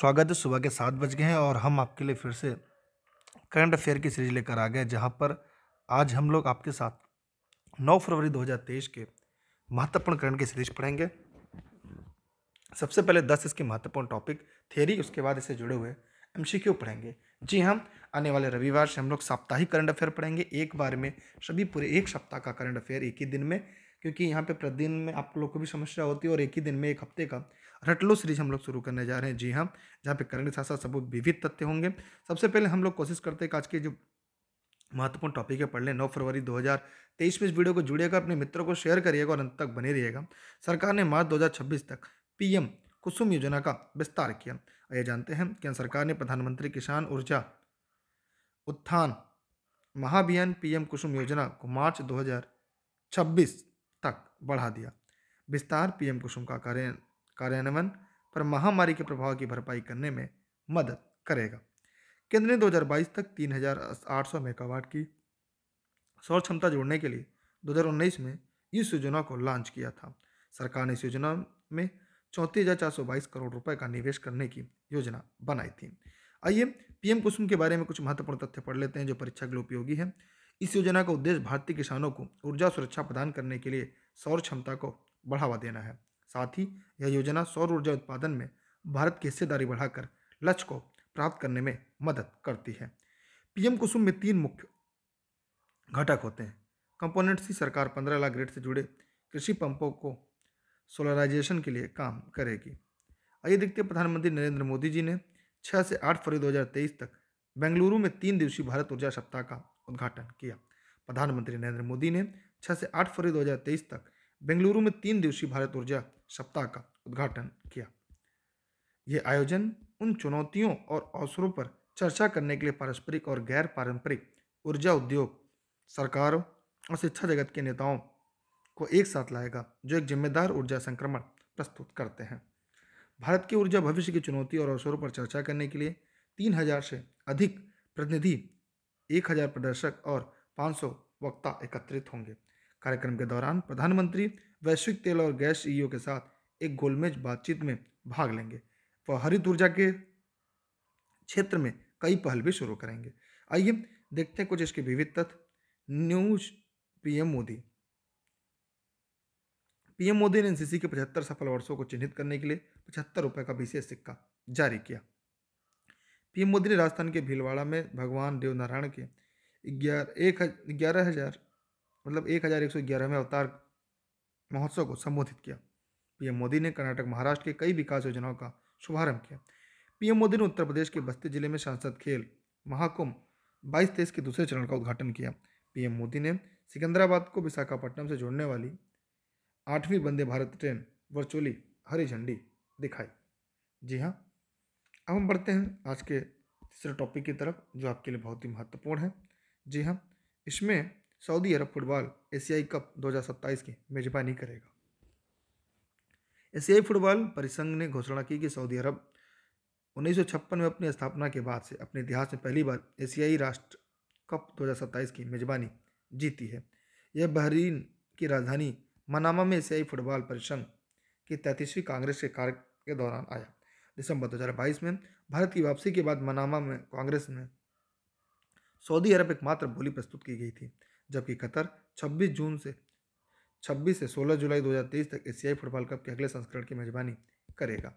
स्वागत है सुबह के सात बज गए हैं और हम आपके लिए फिर से करंट अफेयर की सीरीज लेकर आ गए जहां पर आज हम लोग आपके साथ 9 फरवरी 2023 के महत्वपूर्ण करंट की सीरीज पढ़ेंगे सबसे पहले 10 इसके महत्वपूर्ण टॉपिक थेरी उसके बाद इससे जुड़े हुए एम पढ़ेंगे जी हम हाँ, आने वाले रविवार से हम लोग साप्ताहिक करंट अफेयर पढ़ेंगे एक बार में सभी पूरे एक सप्ताह का करंट अफेयर एक ही दिन में क्योंकि यहाँ पे प्रतिदिन में आप लोग को भी समस्या होती है और एक ही दिन में एक हफ्ते का रटलो सीरीज हम लोग शुरू करने जा रहे हैं जी हाँ जहाँ पे करंट के साथ साथ सब विविध तथ्य होंगे सबसे पहले हम लोग कोशिश करते हैं कि आज के जो महत्वपूर्ण टॉपिक है पढ़ लें नौ फरवरी तेईस में इस वीडियो को जुड़िएगा अपने मित्रों को शेयर करिएगा और अंत तक बने रहिएगा सरकार ने मार्च 2026 तक पीएम कुसुम योजना का विस्तार किया ये जानते हैं कि सरकार ने प्रधानमंत्री किसान ऊर्जा उत्थान महाभियान पीएम कुसुम योजना को मार्च 2026 बढ़ा दिया विस्तार पीएम कुसुम का कार्य कार्यान्वयन पर महामारी के प्रभाव की भरपाई करने में मदद करेगा केंद्र ने 2022 तक 3,800 मेगावाट की सौर क्षमता जोड़ने के लिए 2019 में इस योजना को लॉन्च किया था सरकार ने इस योजना में चौंतीस करोड़ रुपए का निवेश करने की योजना बनाई थी आइए पीएम कुसुम के बारे में कुछ महत्वपूर्ण तथ्य पढ़ लेते हैं जो परीक्षा के लिए उपयोगी है इस योजना का उद्देश्य भारतीय किसानों को ऊर्जा सुरक्षा प्रदान करने के लिए सौर क्षमता को बढ़ावा देना है साथ ही यह योजना सौर ऊर्जा उत्पादन में भारत की हिस्सेदारी बढ़ाकर लक्ष्य को प्राप्त करने में मदद करती है पीएम कुसुम में तीन मुख्य घटक होते हैं कंपोनेंट सी सरकार पंद्रह लाख ग्रेड से जुड़े कृषि पंपों को सोलराइजेशन के लिए काम करेगी आइए देखते हैं प्रधानमंत्री नरेंद्र मोदी जी ने छः से आठ फरवरी 2023 तक बेंगलुरु में तीन दिवसीय भारत ऊर्जा सप्ताह का उद्घाटन किया प्रधानमंत्री नरेंद्र मोदी ने 6 से 8 फरवरी 2023 तक बेंगलुरु में तीन दिवसीय भारत ऊर्जा सप्ताह का उद्घाटन किया यह आयोजन उन चुनौतियों और अवसरों पर चर्चा करने के लिए पारस्परिक और गैर पारंपरिक ऊर्जा उद्योग सरकारों और शिक्षा जगत के नेताओं को एक साथ लाएगा जो एक जिम्मेदार ऊर्जा संक्रमण प्रस्तुत करते हैं भारत की ऊर्जा भविष्य की चुनौती और अवसरों पर चर्चा करने के लिए तीन हजार से अधिक प्रतिनिधि एक हज़ार प्रदर्शक और पाँच सौ वक्ता एकत्रित होंगे कार्यक्रम के दौरान प्रधानमंत्री वैश्विक तेल और गैस ईओ के साथ एक गोलमेज बातचीत में भाग लेंगे वह हरित ऊर्जा के क्षेत्र में कई पहल भी शुरू करेंगे आइए देखते हैं कुछ इसके विविध तथ्य news PM Modi PM Modi ने एनसीसी के पचहत्तर सफल वर्षों को चिन्हित करने के लिए पचहत्तर रुपये का विशेष सिक्का जारी किया ये मुद्री राजस्थान के भीलवाड़ा में भगवान देवनारायण के ग्यारह एक ग्यारह हजार मतलब एक हज़ार एक सौ ग्यारहवें अवतार महोत्सव को संबोधित किया पीएम मोदी ने कर्नाटक महाराष्ट्र के कई विकास योजनाओं का शुभारंभ किया पीएम मोदी ने उत्तर प्रदेश के बस्ती जिले में सांसद खेल महाकुंभ बाईस तेईस के दूसरे चरण का उद्घाटन किया पीएम मोदी ने सिकंदराबाद को विशाखापट्टनम से जोड़ने वाली आठवीं वंदे भारत ट्रेन वर्चुअली हरी झंडी दिखाई जी हाँ अब हम बढ़ते हैं आज के तीसरे टॉपिक की तरफ जो आपके लिए बहुत ही महत्वपूर्ण है जी हाँ इसमें सऊदी अरब फुटबॉल एशियाई कप 2027 की मेजबानी करेगा एशियाई फुटबॉल परिसंघ ने घोषणा की कि सऊदी अरब उन्नीस में अपनी स्थापना के बाद से अपने इतिहास में पहली बार एशियाई राष्ट्र कप 2027 की मेजबानी जीती है यह बहरीन की राजधानी मनामा में एशियाई फुटबॉल परिसंघ की तैंतीसवीं कांग्रेस के कार्य के दौरान आया दिसंबर 2022 में भारत की वापसी के बाद मनामा में कांग्रेस में सऊदी अरब एकमात्र बोली प्रस्तुत की गई थी जबकि कतर 26 जून से 26 से 16 जुलाई 2023 तक एशियाई फुटबॉल कप के अगले संस्करण की मेजबानी करेगा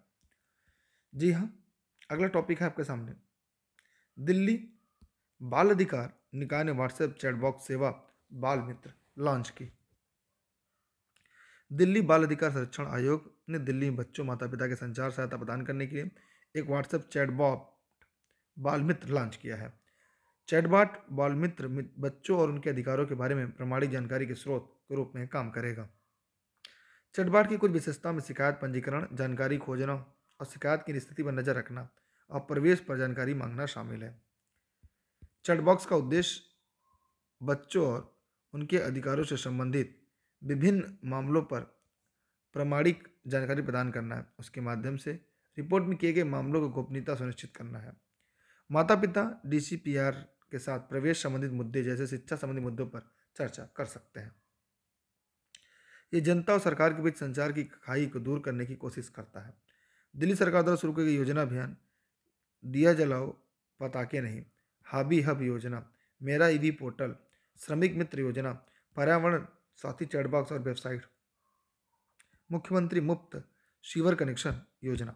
जी हाँ अगला टॉपिक है आपके सामने दिल्ली बाल अधिकार निकाय ने व्हाट्सएप चैटबॉक्स सेवा बाल मित्र लॉन्च की दिल्ली बाल अधिकार संरक्षण आयोग ने दिल्ली में बच्चों माता पिता के संचार सहायता प्रदान करने के लिए एक व्हाट्सएप चैटबॉट मित्र लॉन्च किया है चैटबॉट मित्र बच्चों और उनके अधिकारों के बारे में प्रमाणिक जानकारी के स्रोत के रूप में काम करेगा चैटबॉट की कुछ विशेषताओं में शिकायत पंजीकरण जानकारी खोजना और शिकायत की स्थिति पर नजर रखना और प्रवेश पर जानकारी मांगना शामिल है चैटबॉक्स का उद्देश्य बच्चों और उनके अधिकारों से संबंधित विभिन्न मामलों पर प्रमाणिक जानकारी प्रदान करना है उसके माध्यम से रिपोर्ट में किए गए मामलों की गोपनीयता सुनिश्चित करना है माता पिता डी के साथ प्रवेश संबंधित मुद्दे जैसे शिक्षा संबंधित मुद्दों पर चर्चा कर सकते हैं ये जनता और सरकार के बीच संचार की खाई को दूर करने की कोशिश करता है दिल्ली सरकार द्वारा शुरू की गई योजना अभियान दिया जलाओ पताके नहीं हाबी हब योजना मेरा ईवी पोर्टल श्रमिक मित्र योजना पर्यावरण साथ ही चैटबॉक्स और वेबसाइट मुख्यमंत्री मुफ्त शिवर कनेक्शन योजना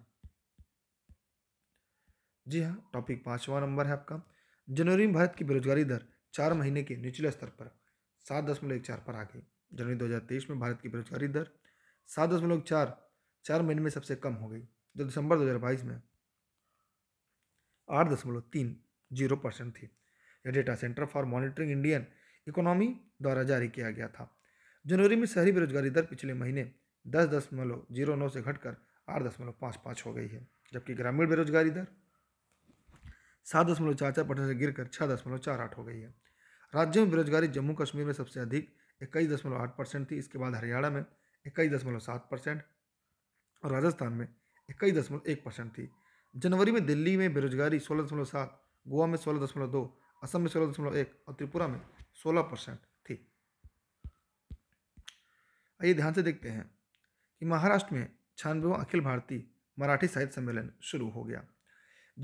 जी हाँ टॉपिक पाँचवा नंबर है आपका जनवरी में भारत की बेरोजगारी दर चार महीने के निचले स्तर पर सात दशमलव एक चार पर आ गई जनवरी 2023 में भारत की बेरोजगारी दर सात दशमलव चार चार महीने में सबसे कम हो गई जो दिसंबर 2022 में आठ दशमलव तीन जीरो परसेंट थी यह data centre for monitoring Indian economy द्वारा जारी किया गया था जनवरी में शहरी बेरोजगारी दर पिछले महीने दस दशमलव जीरो नौ से घटकर आठ दशमलव पाँच पाँच हो गई है जबकि ग्रामीण बेरोजगारी दर सात दशमलव चार चार परसेंट से गिरकर छः दशमलव चार आठ हो गई है राज्य में बेरोजगारी जम्मू कश्मीर में सबसे अधिक इक्कीस दशमलव आठ परसेंट थी इसके बाद हरियाणा में इक्कीस दशमलव सात परसेंट और राजस्थान में इक्कीस दशमलव एक परसेंट थी जनवरी में दिल्ली में बेरोजगारी सोलह दशमलव सात गोवा में सोलह दशमलव दो असम में सोलह दशमलव एक और त्रिपुरा में सोलह परसेंट आइए ध्यान से देखते हैं कि महाराष्ट्र में छानवेवा अखिल भारतीय मराठी साहित्य सम्मेलन शुरू हो गया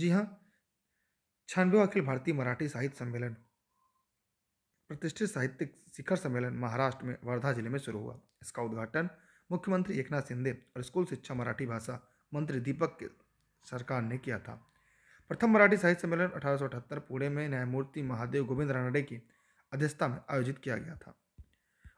जी हाँ छानवेवा अखिल भारतीय मराठी साहित्य सम्मेलन प्रतिष्ठित साहित्यिक शिखर सम्मेलन महाराष्ट्र में वर्धा जिले में शुरू हुआ इसका उद्घाटन मुख्यमंत्री एकनाथ शिंदे और स्कूल शिक्षा मराठी भाषा मंत्री दीपक के सरकार ने किया था प्रथम मराठी साहित्य सम्मेलन अठारह पुणे में न्यायमूर्ति महादेव गोविंद रानडे की अध्यक्षता में आयोजित किया गया था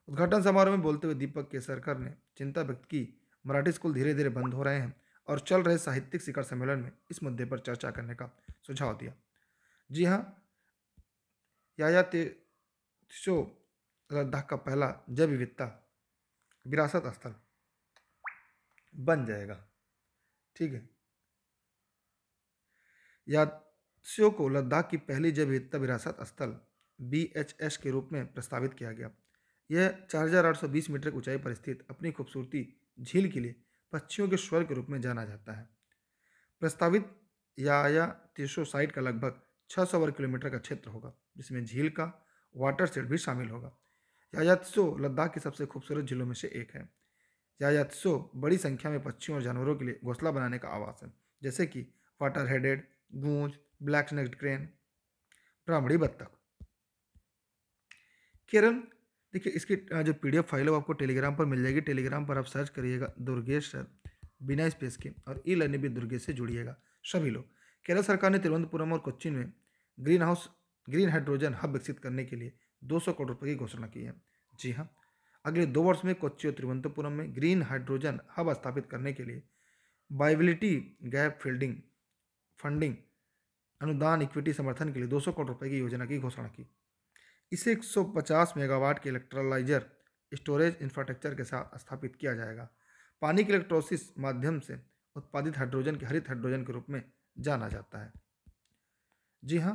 उद्घाटन समारोह में बोलते हुए दीपक केसरकर ने चिंता व्यक्त की मराठी स्कूल धीरे धीरे बंद हो रहे हैं और चल रहे साहित्यिक शिखर सम्मेलन में इस मुद्दे पर चर्चा करने का सुझाव दिया जी हाँ याया तेशो लद्दाख का पहला जैव विविधता विरासत स्थल बन जाएगा ठीक है यात्रियों को लद्दाख की पहली जैव विविधता विरासत स्थल बी के रूप में प्रस्तावित किया गया यह 4820 मीटर की ऊंचाई पर स्थित अपनी खूबसूरती झील के लिए पक्षियों के स्वर के रूप में जाना जाता है प्रस्तावित याया तीसो साइट का लगभग 600 वर्ग किलोमीटर का क्षेत्र होगा जिसमें झील का वाटर सेट भी शामिल होगा यायात्सो लद्दाख की सबसे खूबसूरत झीलों में से एक है यायात्सो बड़ी संख्या में पक्षियों और जानवरों के लिए घोंसला बनाने का आवास है जैसे कि water headed goose black necked crane ब्राह्मणी बत्तख केरल देखिए इसकी जो पी फाइल है वो आपको टेलीग्राम पर मिल जाएगी टेलीग्राम पर आप सर्च करिएगा दुर्गेश सर बिना स्पेस के और ई लर्निंग भी दुर्गेश से जुड़िएगा सभी लोग केरल सरकार ने तिरुवनंतपुरम और कोच्चिन में green house green hydrogen hub विकसित करने के लिए 200 करोड़ रुपये की घोषणा की है जी हाँ अगले दो वर्ष में कोच्चि और तिरुवनंतपुरम में ग्रीन हाइड्रोजन हब स्थापित करने के लिए बाइबिलिटी गैप फील्डिंग फंडिंग अनुदान इक्विटी समर्थन के लिए 200 करोड़ रुपए की योजना की घोषणा की इसे 150 मेगावाट के इलेक्ट्रोलाइजर स्टोरेज इंफ्रास्ट्रक्चर के साथ स्थापित किया जाएगा पानी के इलेक्ट्रोसिस माध्यम से उत्पादित हाइड्रोजन के हरित हाइड्रोजन के रूप में जाना जाता है जी हाँ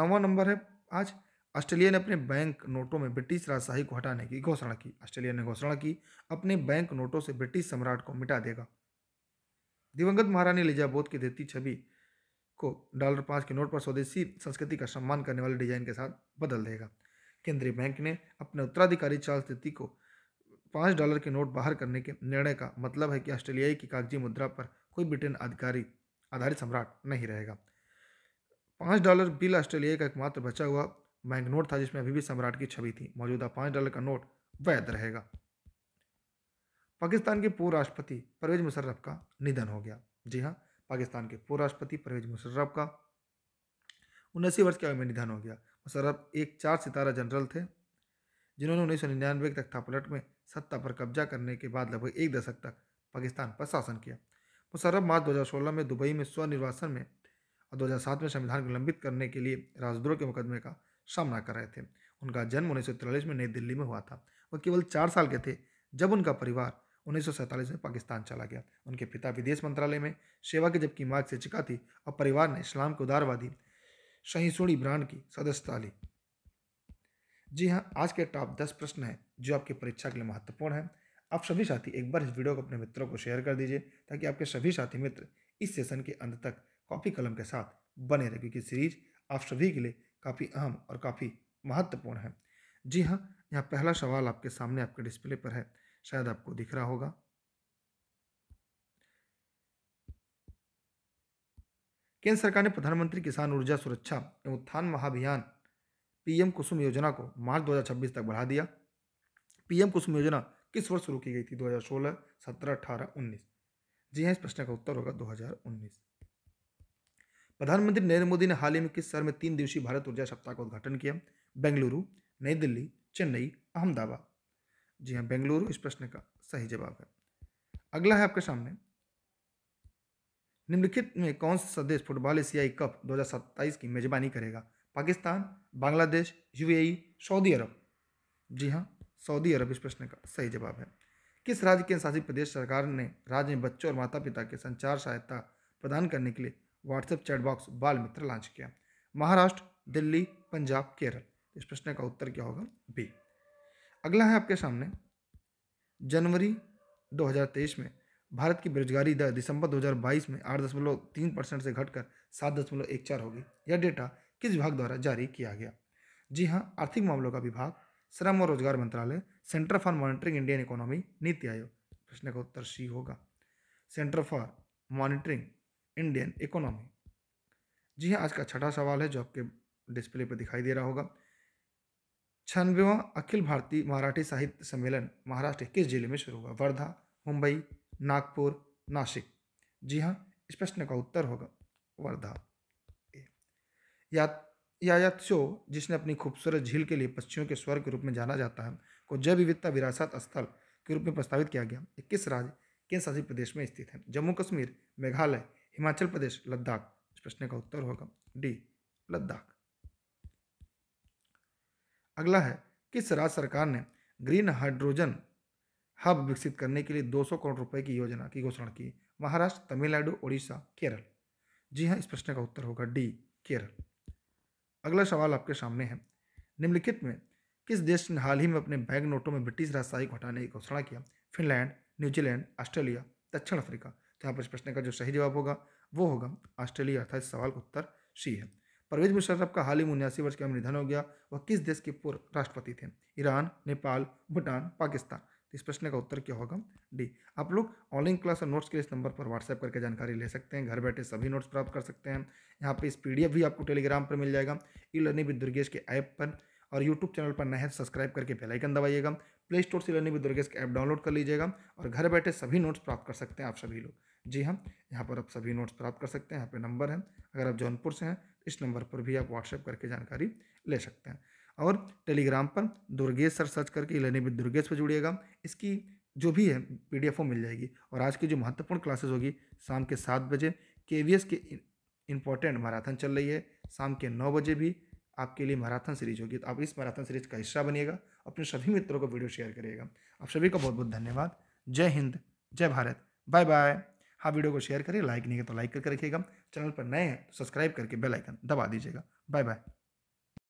नौवा नंबर है आज ऑस्ट्रेलिया ने अपने बैंक नोटों में ब्रिटिश राजशाही को हटाने की घोषणा की ऑस्ट्रेलिया ने घोषणा की अपने बैंक नोटों से ब्रिटिश सम्राट को मिटा देगा दिवंगत महारानी बोध की देती छवि को डॉलर पाँच के नोट पर स्वदेशी संस्कृति का सम्मान करने वाले डिजाइन के साथ बदल देगा केंद्रीय बैंक ने अपने उत्तराधिकारी चार्ल्स तित्ती को पाँच डॉलर के नोट बाहर करने के निर्णय का मतलब है कि ऑस्ट्रेलियाई की कागजी मुद्रा पर कोई ब्रिटेन अधिकारी आधारित सम्राट नहीं रहेगा पाँच डॉलर बिल ऑस्ट्रेलिया का एकमात्र बचा हुआ बैंक नोट था जिसमें अभी भी सम्राट की छवि थी मौजूदा पाँच डॉलर का नोट वैध रहेगा पाकिस्तान के पूर्व राष्ट्रपति परवेज मुशर्रफ का निधन हो गया जी हाँ पाकिस्तान के पूर्व राष्ट्रपति परवेज मुशर्रफ का उन्नासी वर्ष की आयु में निधन हो गया मुशर्रफ एक चार सितारा जनरल थे जिन्होंने उन्नीस सौ निन्यानवे तक थापलट में सत्ता पर कब्जा करने के बाद लगभग एक दशक तक पाकिस्तान पर शासन किया मुशर्रफ तो मार्च सोलह में दुबई में स्वनिर्वासन में और सात में संविधान को लंबित करने के लिए राजद्रोह के मुकदमे का सामना कर रहे थे उनका जन्म उन्नीस में नई दिल्ली में हुआ था वह केवल चार साल के थे जब उनका परिवार उन्नीस में पाकिस्तान चला गया उनके पिता विदेश मंत्रालय में सेवा की जबकि मार्ग से चिका थी और परिवार ने इस्लाम के उदारवादी सहिष्णुड़ी ब्रांड की सदस्यता ली जी हाँ आज के टॉप दस प्रश्न हैं जो आपकी परीक्षा के लिए महत्वपूर्ण हैं आप सभी साथी एक बार इस वीडियो को अपने मित्रों को शेयर कर दीजिए ताकि आपके सभी साथी मित्र इस सेशन के अंत तक कॉपी कलम के साथ बने रहे क्योंकि सीरीज आप सभी के लिए काफ़ी अहम और काफ़ी महत्वपूर्ण है जी हाँ यहाँ पहला सवाल आपके सामने आपके डिस्प्ले पर है शायद आपको दिख रहा होगा केंद्र सरकार ने प्रधानमंत्री किसान ऊर्जा सुरक्षा एवं उत्थान महाभियान पीएम कुसुम योजना को मार्च 2026 तक बढ़ा दिया पीएम कुसुम योजना किस वर्ष शुरू की गई थी 2016, 17, 18, 19 जी हाँ इस प्रश्न का उत्तर होगा 2019 प्रधानमंत्री नरेंद्र मोदी ने हाल ही में किस शहर में तीन दिवसीय भारत ऊर्जा सप्ताह का उद्घाटन किया बेंगलुरु नई दिल्ली चेन्नई अहमदाबाद जी हाँ बेंगलुरु इस प्रश्न का सही जवाब है अगला है आपके सामने निम्नलिखित में कौन सा देश फुटबॉल एशियाई कप 2027 की मेजबानी करेगा Pakistan Bangladesh UAE Saudi Arab जी हाँ सऊदी अरब इस प्रश्न का सही जवाब है किस राज्य के शासित प्रदेश सरकार ने राज्य में बच्चों और माता पिता के संचार सहायता प्रदान करने के लिए व्हाट्सएप चैटबॉक्स बाल मित्र लॉन्च किया महाराष्ट्र दिल्ली पंजाब केरल इस प्रश्न का उत्तर क्या होगा बी अगला है आपके सामने जनवरी 2023 में भारत की बेरोजगारी दर दिसंबर 2022 में आठ दशमलव तीन परसेंट से घटकर सात दशमलव एक चार होगी यह डेटा किस विभाग द्वारा जारी किया गया जी हाँ आर्थिक मामलों का विभाग श्रम और रोजगार मंत्रालय centre for monitoring Indian economy NITI Aayog प्रश्न का उत्तर सी होगा centre for monitoring Indian economy जी हाँ आज का छठा सवाल है जो आपके डिस्प्ले पर दिखाई दे रहा होगा छनवेवा अखिल भारतीय मराठी साहित्य सम्मेलन महाराष्ट्र किस जिले में शुरू हुआ वर्धा मुंबई नागपुर नासिक जी हाँ इस प्रश्न का उत्तर होगा वर्धा या शो जिसने अपनी खूबसूरत झील के लिए पक्षियों के स्वर के रूप में जाना जाता है को जैव विविधता विरासत स्थल के रूप में प्रस्तावित किया गया ये किस राज्य केंद्र शासित प्रदेश में स्थित है जम्मू कश्मीर मेघालय हिमाचल प्रदेश लद्दाख इस प्रश्न का उत्तर होगा डी लद्दाख अगला है किस राज्य सरकार ने ग्रीन हाइड्रोजन हब विकसित करने के लिए 200 करोड़ रुपए की योजना की घोषणा की महाराष्ट्र तमिलनाडु उड़ीसा केरल जी हाँ इस प्रश्न का उत्तर होगा डी केरल अगला सवाल आपके सामने है निम्नलिखित में किस देश ने हाल ही में अपने बैंक नोटों में ब्रिटिश राजशाही को हटाने की घोषणा किया फिनलैंड न्यूजीलैंड ऑस्ट्रेलिया दक्षिण अफ्रीका तो यहाँ पर इस प्रश्न का जो सही जवाब होगा वो होगा ऑस्ट्रेलिया अर्थात इस सवाल का उत्तर सी है परवेज मुशर्रफ का हाल ही में उन्यासी वर्ष के निधन हो गया वह किस देश के पूर्व राष्ट्रपति थे ईरान नेपाल भूटान पाकिस्तान इस प्रश्न का उत्तर क्या होगा डी आप लोग ऑनलाइन क्लास और नोट्स के इस नंबर पर व्हाट्सएप करके जानकारी ले सकते हैं घर बैठे सभी नोट्स प्राप्त कर सकते हैं यहाँ पे इस पी भी आपको टेलीग्राम पर मिल जाएगा ई लर्निंग विद दुर्गेश के ऐप पर और यूट्यूब चैनल पर नहर सब्सक्राइब करके बेलाइकन दबाइएगा प्ले स्टोर से लर्निंग विद दुर्गेश का ऐप डाउनलोड कर लीजिएगा और घर बैठे सभी नोट्स प्राप्त कर सकते हैं आप सभी लोग जी हाँ यहाँ पर आप सभी नोट्स प्राप्त कर सकते हैं यहाँ पर नंबर है अगर आप जौनपुर से हैं इस नंबर पर भी आप व्हाट्सएप करके जानकारी ले सकते हैं और टेलीग्राम पर दुर्गेश सर सर्च करके लर्निंग विद दुर्गेश पर जुड़िएगा इसकी जो भी है पी डी मिल जाएगी और आज की जो महत्वपूर्ण क्लासेस होगी शाम के सात बजे के वी एस के इंपॉर्टेंट मैराथन चल रही है शाम के नौ बजे भी आपके लिए मैराथन सीरीज होगी तो आप इस मैराथन सीरीज का हिस्सा बनिएगा अपने सभी मित्रों को वीडियो शेयर करिएगा आप सभी का बहुत बहुत धन्यवाद जय हिंद जय भारत बाय बाय हाँ वीडियो को शेयर करिए लाइक नहीं है तो लाइक करके रखिएगा चैनल पर नए हैं तो सब्सक्राइब करके बेल आइकन दबा दीजिएगा बाय बाय